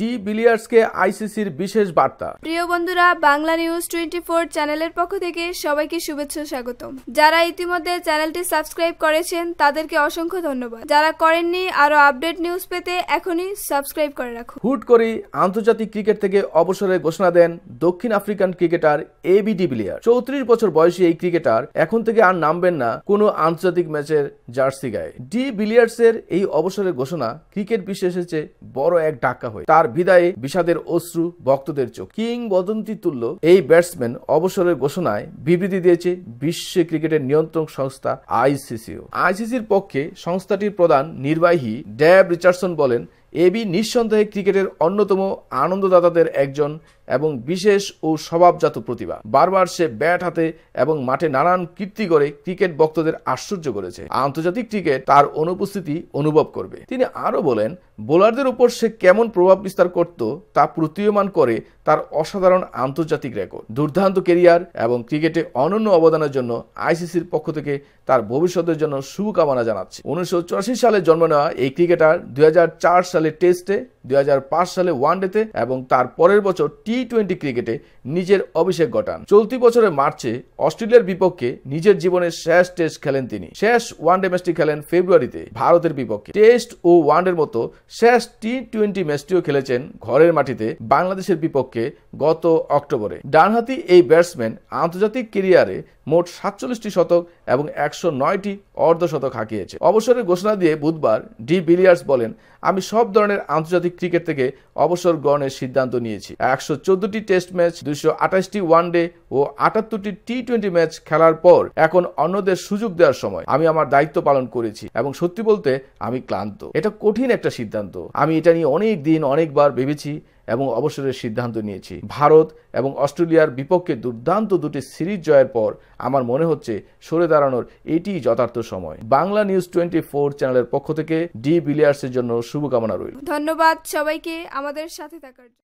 টি বিলিয়ার্সকে আইসিসির বিশেষ বার্তা প্রিয় বন্ধুরা বাংলা নিউজ টোয়েন্টি ফোর চ্যানেলের পক্ষ থেকে সবাইকে শুভেচ্ছা স্বাগতম যারা ইতিমধ্যে চ্যানেলটি সাবস্ক্রাইব করেছেন তাদেরকে অসংখ্য ধন্যবাদ যারা করেননি আরো আপডেট নিউজ পেতে এখনই সাবস্ক্রাইব করে রাখুন হুট করে আন্তর্জাতিক ক্রিকেট থেকে অবসরের ঘোষণা দেন দক্ষিণ আফ্রিকান ক্রিকেটার এ বি বিলিয়ার চৌত্রিশ বছর বয়সী এই ক্রিকেটার এখন থেকে আর নামবেন না কোনো আন্তর্জাতিক ম্যাচের জার্সি গায়ে ডি বিলিয়ার্সের এই অবসরের ঘোষণা ক্রিকেট বিশ্বে এসেছে বড় এক ডাক্কা হয়ে তার বিদায়ে বিষাদের অশ্রু ভক্তদের চোখ কিংবদন্তি তুল্য এই ব্যাটসম্যান অবসরের ঘোষণায় বিবৃতি দিয়েছে বিশ্ব ক্রিকেটের নিয়ন্ত্রক সংস্থা আইসিসিও আইসিসির পক্ষে সংস্থাটির প্রধান নির্বাহী ড্যাব রিচার্ডসন বলেন এবি নিঃসন্দেহে ক্রিকেটের অন্যতম আনন্দদাতাদের একজন এবং বিশেষ ও স্বভাবজাত প্রতিভা বারবার সে ব্যাট হাতে এবং মাঠে নানান কীর্তি করে ক্রিকেট ভক্তদের আশ্চর্য করেছে আন্তর্জাতিক ক্রিকেট তার অনুপস্থিতি অনুভব করবে তিনি আরও বলেন বোলারদের উপর সে কেমন প্রভাব বিস্তার করত তা প্রতীয়মান করে তার অসাধারণ আন্তর্জাতিক রেকর্ড দুর্দান্ত কেরিয়ার এবং ক্রিকেটে অনন্য অবদানের জন্য আইসিসির পক্ষ থেকে তার ভবিষ্যতের জন্য শুভকামনা জানাচ্ছে উনিশশো সালে জন্ম নেওয়া এই ক্রিকেটার দুই সালে টেস্টে দুই সালে ওয়ানডেতে এবং তার পরের বছর টি টোয়েন্টি ক্রিকেটে নিজের অভিষেক ঘটান চলতি বছরের মার্চে অস্ট্রেলিয়ার বিপক্ষে নিজের জীবনের শেষ টেস্ট খেলেন তিনি শেষ ওয়ানডে ম্যাচটি খেলেন ফেব্রুয়ারিতে ভারতের বিপক্ষে টেস্ট ও ওয়ানডের মতো শেষ টি টোয়েন্টি ম্যাচটিও খেলেছেন ঘরের মাটিতে বাংলাদেশের বিপক্ষে গত অক্টোবরে ডানহাতি এই ব্যাটসম্যান আন্তর্জাতিক কেরিয়ারে মোট সাতচল্লিশটি শতক এবং একশো নয়টি অর্ধশতক হাঁকিয়েছে অবসরের ঘোষণা দিয়ে বুধবার ডি বিলিয়ার্স বলেন আমি সব ধরনের আন্তর্জাতিক ক্রিকেট থেকে অবসর গ্রহণের সিদ্ধান্ত নিয়েছি একশো চোদ্দটি টেস্ট ম্যাচ দুশো আঠাশটি ওয়ানডে ও আটাত্তরটি টি টোয়েন্টি ম্যাচ খেলার পর এখন অন্যদের সুযোগ দেওয়ার সময় আমি আমার দায়িত্ব পালন করেছি এবং সত্যি বলতে আমি ক্লান্ত এটা কঠিন একটা সিদ্ধান্ত আমি এটা নিয়ে অনেক দিন অনেকবার ভেবেছি এবং অবসরের সিদ্ধান্ত নিয়েছি ভারত এবং অস্ট্রেলিয়ার বিপক্ষে দুর্দান্ত দুটি সিরিজ জয়ের পর আমার মনে হচ্ছে সরে দাঁড়ানোর এটিই যথার্থ সময় বাংলা নিউজ টোয়েন্টি ফোর চ্যানেলের পক্ষ থেকে ডি বিলিয়ার্সের জন্য শুভকামনা রইল ধন্যবাদ সবাইকে আমাদের সাথে থাকার